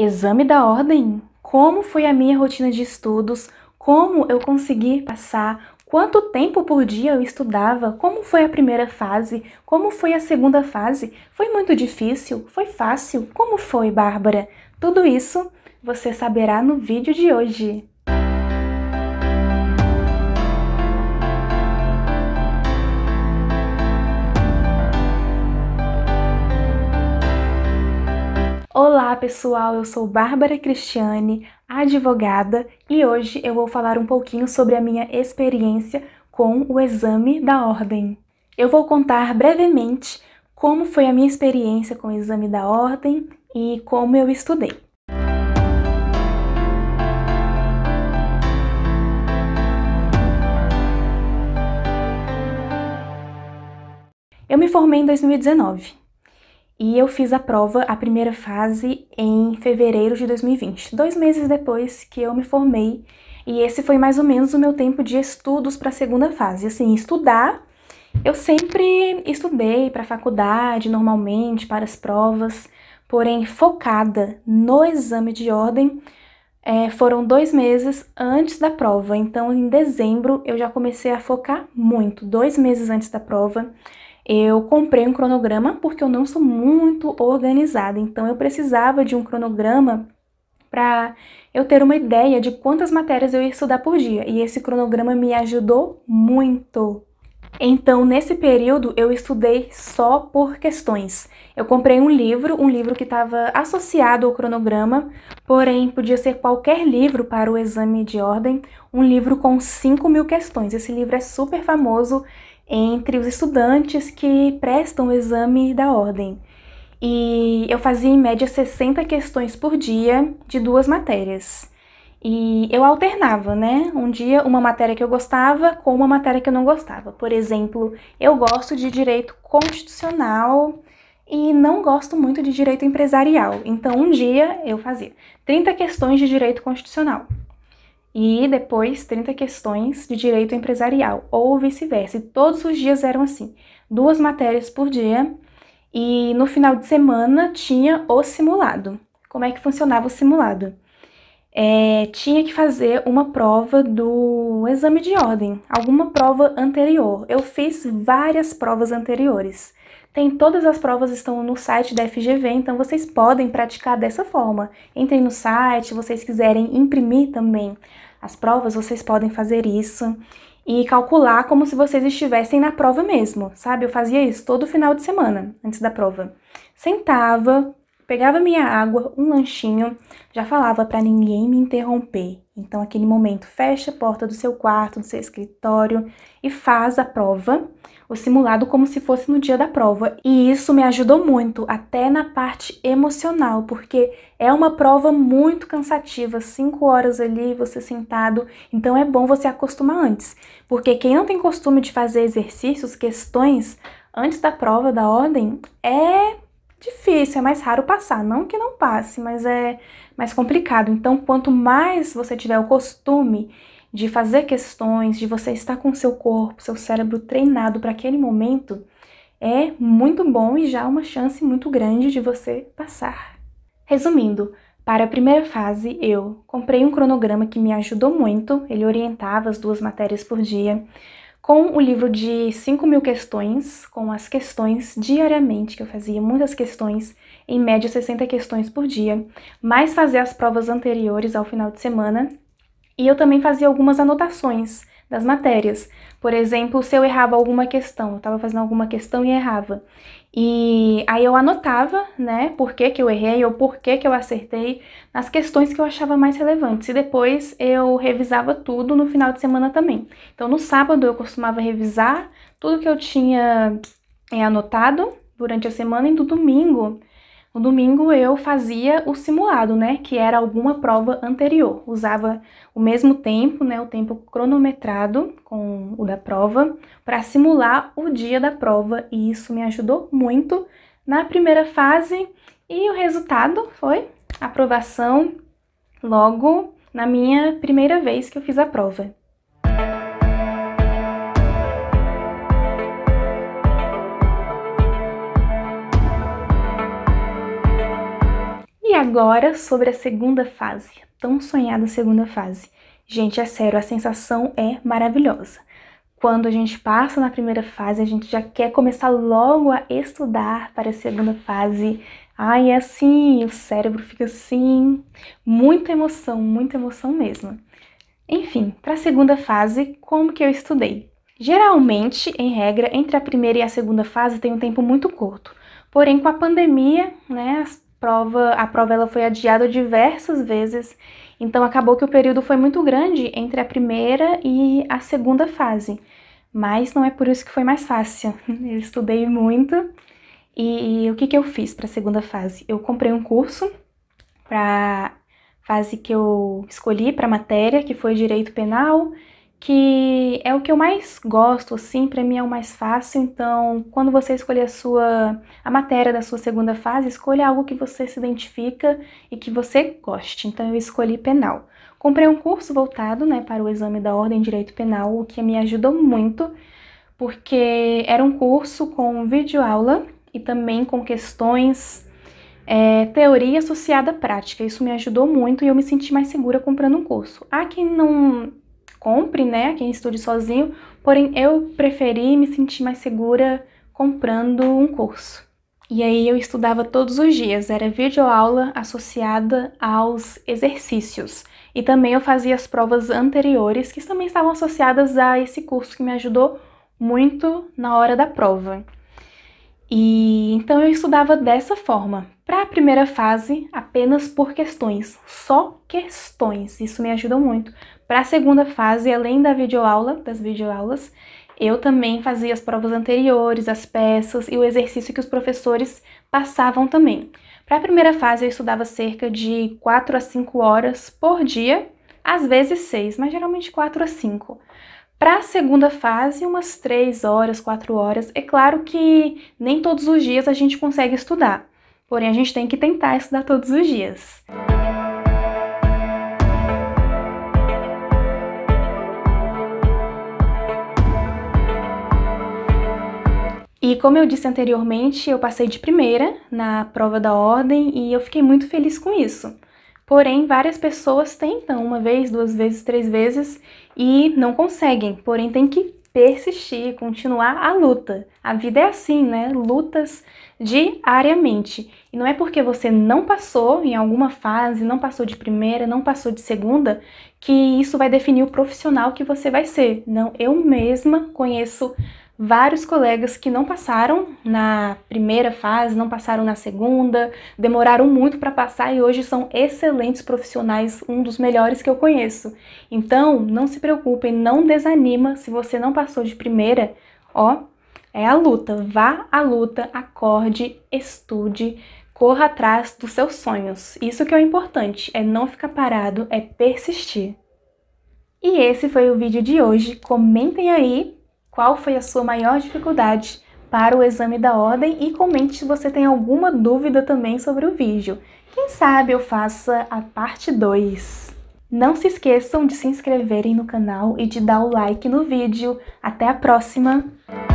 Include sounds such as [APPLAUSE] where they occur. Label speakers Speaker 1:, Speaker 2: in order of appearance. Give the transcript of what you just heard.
Speaker 1: Exame da ordem. Como foi a minha rotina de estudos? Como eu consegui passar? Quanto tempo por dia eu estudava? Como foi a primeira fase? Como foi a segunda fase? Foi muito difícil? Foi fácil? Como foi, Bárbara? Tudo isso você saberá no vídeo de hoje. Olá, pessoal. Eu sou Bárbara Cristiane, advogada, e hoje eu vou falar um pouquinho sobre a minha experiência com o exame da ordem. Eu vou contar brevemente como foi a minha experiência com o exame da ordem e como eu estudei. Eu me formei em 2019. E eu fiz a prova, a primeira fase, em fevereiro de 2020, dois meses depois que eu me formei. E esse foi mais ou menos o meu tempo de estudos para a segunda fase. Assim, estudar, eu sempre estudei para a faculdade, normalmente, para as provas, porém focada no exame de ordem. É, foram dois meses antes da prova, então em dezembro eu já comecei a focar muito, dois meses antes da prova eu comprei um cronograma porque eu não sou muito organizada, então eu precisava de um cronograma para eu ter uma ideia de quantas matérias eu ia estudar por dia, e esse cronograma me ajudou muito. Então, nesse período, eu estudei só por questões. Eu comprei um livro, um livro que estava associado ao cronograma, porém podia ser qualquer livro para o exame de ordem, um livro com 5 mil questões. Esse livro é super famoso, entre os estudantes que prestam o exame da ordem. E eu fazia em média 60 questões por dia de duas matérias. E eu alternava, né? Um dia uma matéria que eu gostava com uma matéria que eu não gostava. Por exemplo, eu gosto de direito constitucional e não gosto muito de direito empresarial. Então, um dia eu fazia 30 questões de direito constitucional e depois 30 questões de direito empresarial, ou vice-versa. E todos os dias eram assim, duas matérias por dia, e no final de semana tinha o simulado. Como é que funcionava o simulado? É, tinha que fazer uma prova do exame de ordem, alguma prova anterior. Eu fiz várias provas anteriores. Tem todas as provas estão no site da FGV, então vocês podem praticar dessa forma. Entrem no site, vocês quiserem imprimir também as provas, vocês podem fazer isso e calcular como se vocês estivessem na prova mesmo, sabe? Eu fazia isso todo final de semana antes da prova. Sentava, pegava minha água, um lanchinho, já falava para ninguém me interromper. Então, aquele momento, fecha a porta do seu quarto, do seu escritório e faz a prova, o simulado como se fosse no dia da prova. E isso me ajudou muito, até na parte emocional, porque é uma prova muito cansativa, cinco horas ali, você sentado. Então, é bom você acostumar antes, porque quem não tem costume de fazer exercícios, questões antes da prova da ordem, é difícil, é mais raro passar. Não que não passe, mas é mais complicado. Então, quanto mais você tiver o costume de fazer questões, de você estar com seu corpo, seu cérebro treinado para aquele momento, é muito bom e já é uma chance muito grande de você passar. Resumindo, para a primeira fase, eu comprei um cronograma que me ajudou muito, ele orientava as duas matérias por dia com o livro de 5 mil questões, com as questões diariamente, que eu fazia muitas questões, em média 60 questões por dia, mais fazer as provas anteriores ao final de semana. E eu também fazia algumas anotações das matérias. Por exemplo, se eu errava alguma questão, eu estava fazendo alguma questão e errava. E aí eu anotava, né, por que, que eu errei ou por que, que eu acertei nas questões que eu achava mais relevantes. E depois eu revisava tudo no final de semana também. Então no sábado eu costumava revisar tudo que eu tinha eh, anotado durante a semana e no domingo no domingo eu fazia o simulado, né, que era alguma prova anterior. Usava o mesmo tempo, né, o tempo cronometrado com o da prova, para simular o dia da prova e isso me ajudou muito na primeira fase e o resultado foi aprovação logo na minha primeira vez que eu fiz a prova. agora sobre a segunda fase, tão sonhada segunda fase. Gente, é sério, a sensação é maravilhosa. Quando a gente passa na primeira fase, a gente já quer começar logo a estudar para a segunda fase. Ai, é assim, o cérebro fica assim. Muita emoção, muita emoção mesmo. Enfim, para a segunda fase, como que eu estudei? Geralmente, em regra, entre a primeira e a segunda fase tem um tempo muito curto. Porém, com a pandemia, né, prova, a prova ela foi adiada diversas vezes, então acabou que o período foi muito grande entre a primeira e a segunda fase. Mas não é por isso que foi mais fácil. [LAUGHS] Eu estudei muito. E, e o que, que eu fiz para a segunda fase? Eu comprei um curso para fase que eu escolhi para matéria, que foi direito penal, que é o que eu mais gosto, assim, para mim é o mais fácil. Então, quando você escolher a sua a matéria da sua segunda fase, escolha algo que você se identifica e que você goste. Então, eu escolhi penal. Comprei um curso voltado, né, para o exame da ordem de direito penal, o que me ajudou muito, porque era um curso com videoaula e também com questões é, teoria associada à prática. Isso me ajudou muito e eu me senti mais segura comprando um curso. Há quem não compre, né? Quem estude sozinho. Porém, eu preferi me sentir mais segura comprando um curso. E aí eu estudava todos os dias, era videoaula associada aos exercícios. E também eu fazia as provas anteriores, que também estavam associadas a esse curso que me ajudou muito na hora da prova. E então eu estudava dessa forma. Para a primeira fase, apenas por questões, só questões. Isso me ajuda muito. Para a segunda fase, além da videoaula, das videoaulas, eu também fazia as provas anteriores, as peças e o exercício que os professores passavam também. Para a primeira fase, eu estudava cerca de 4 a 5 horas por dia, às vezes 6, mas geralmente 4 a 5. Para a segunda fase, umas 3 horas, 4 horas. É claro que nem todos os dias a gente consegue estudar, porém a gente tem que tentar estudar todos os dias. E como eu disse anteriormente, eu passei de primeira na prova da ordem e eu fiquei muito feliz com isso. Porém, várias pessoas tentam uma vez, duas vezes, três vezes e não conseguem. Porém, tem que persistir, continuar a luta. A vida é assim, né? Lutas diariamente. E não é porque você não passou em alguma fase, não passou de primeira, não passou de segunda, que isso vai definir o profissional que você vai ser. Não, eu mesma conheço vários colegas que não passaram na primeira fase, não passaram na segunda, demoraram muito para passar e hoje são excelentes profissionais, um dos melhores que eu conheço. Então, não se preocupem, não desanima se você não passou de primeira, ó, é a luta, vá à luta, acorde, estude, corra atrás dos seus sonhos. Isso que é o importante, é não ficar parado, é persistir. E esse foi o vídeo de hoje. Comentem aí qual foi a sua maior dificuldade para o exame da ordem e comente se você tem alguma dúvida também sobre o vídeo. Quem sabe eu faça a parte 2. Não se esqueçam de se inscreverem no canal e de dar o like no vídeo. Até a próxima!